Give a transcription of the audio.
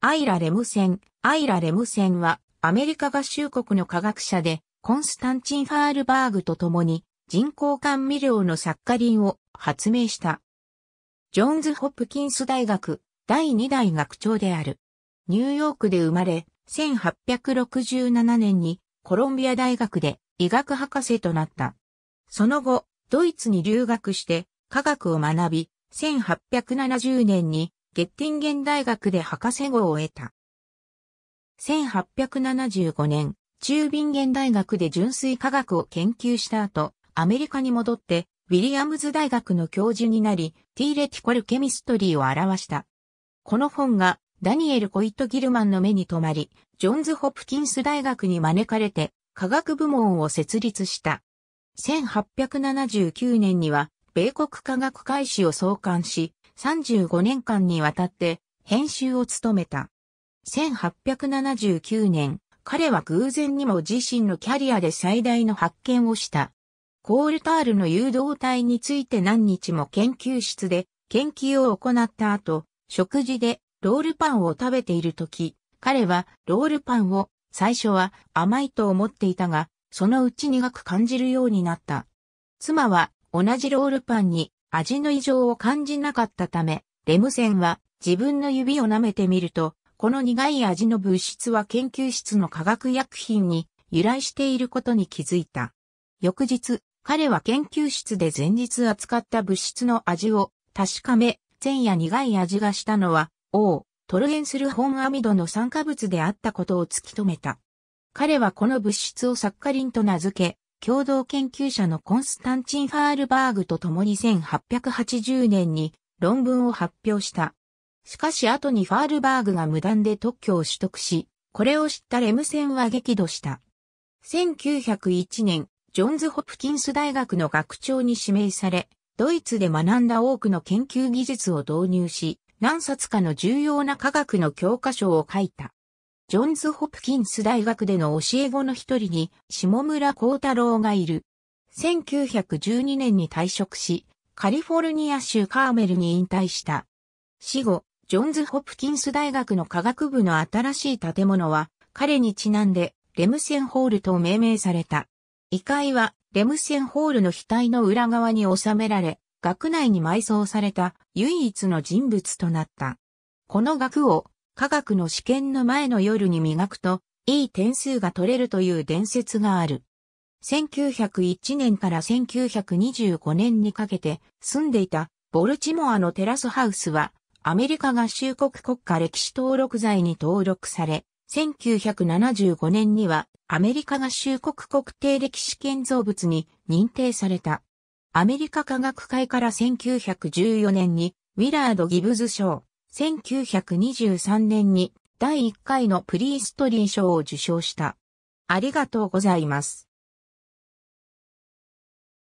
アイラ・レムセン。アイラ・レムセンは、アメリカ合衆国の科学者で、コンスタンチン・ファールバーグと共に、人工甘味料のサッカリンを発明した。ジョンズ・ホップキンス大学、第2代学長である。ニューヨークで生まれ、1867年にコロンビア大学で医学博士となった。その後、ドイツに留学して科学を学び、1870年にゲッティンゲン大学で博士号を得た。1875年、中ビンゲン大学で純粋科学を研究した後、アメリカに戻って、ウィリアムズ大学の教授になり、ティーレティコルケミストリーを表した。この本が、ダニエル・コイット・ギルマンの目に留まり、ジョンズ・ホプキンス大学に招かれて、科学部門を設立した。1879年には、米国科学会誌を創刊し、35年間にわたって編集を務めた。1879年、彼は偶然にも自身のキャリアで最大の発見をした。コールタールの誘導体について何日も研究室で研究を行った後、食事でロールパンを食べている時、彼はロールパンを最初は甘いと思っていたが、そのうち苦く感じるようになった。妻は同じロールパンに味の異常を感じなかったため、レムセンは自分の指を舐めてみると、この苦い味の物質は研究室の化学薬品に由来していることに気づいた。翌日、彼は研究室で前日扱った物質の味を確かめ、前夜苦い味がしたのは、O、トルエンスルホンアミドの酸化物であったことを突き止めた。彼はこの物質をサッカリンと名付け、共同研究者のコンスタンチン・ファールバーグと共に1880年に論文を発表した。しかし後にファールバーグが無断で特許を取得し、これを知ったレム線は激怒した。1901年、ジョンズ・ホプキンス大学の学長に指名され、ドイツで学んだ多くの研究技術を導入し、何冊かの重要な科学の教科書を書いた。ジョンズ・ホプキンス大学での教え子の一人に、下村光太郎がいる。1912年に退職し、カリフォルニア州カーメルに引退した。死後、ジョンズ・ホプキンス大学の科学部の新しい建物は、彼にちなんで、レムセンホールと命名された。遺骸は、レムセンホールの額の裏側に収められ、学内に埋葬された唯一の人物となった。この額を科学の試験の前の夜に磨くと、いい点数が取れるという伝説がある。1901年から1925年にかけて住んでいたボルチモアのテラスハウスはアメリカ合衆国国家歴史登録財に登録され、1975年にはアメリカ合衆国国定歴史建造物に認定された。アメリカ科学会から1914年にウィラード・ギブズ賞、1923年に第1回のプリーストリー賞を受賞した。ありがとうございます。